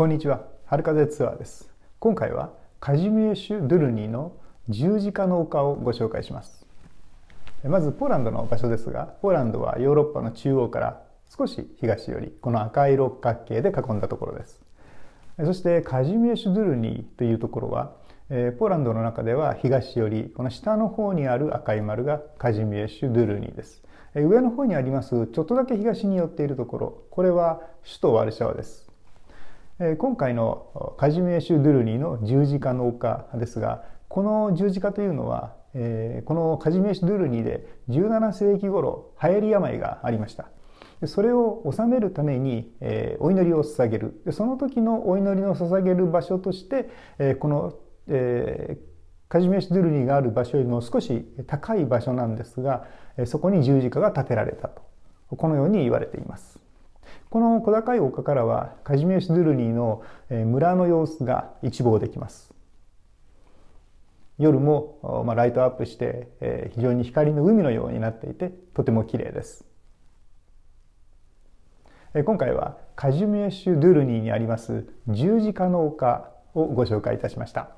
こんにちは春風ツアーです今回はカジミエシュ・ドゥルニーの十字架の丘をご紹介しますまずポーランドの場所ですがポーランドはヨーロッパの中央から少し東寄りこの赤い六角形で囲んだところですそしてカジミエシュ・ドゥルニーというところはえポーランドの中では東寄りこの下の方にある赤い丸がカジミエシュ・ドゥルニーです、え上の方にありますちょっとだけ東に寄っているところこれは首都ワルシャワです今回のカジメーシュ・ドゥルニーの十字架の丘ですがこの十字架というのはこのカジメーシュ・ドゥルニーで17世紀頃流行り病がありましたそれを治めるためにお祈りを捧げるその時のお祈りを捧げる場所としてこのカジメーシュ・ドゥルニーがある場所よりも少し高い場所なんですがそこに十字架が建てられたとこのように言われていますこの小高い丘からはカジメシュ・ドゥルニーの村の様子が一望できます夜も、まあ、ライトアップして、え非常に光の海のようになっていてとても綺麗です、え今回はカジュメシュ・ドゥルニーにあります十字架の丘をご紹介いたしました。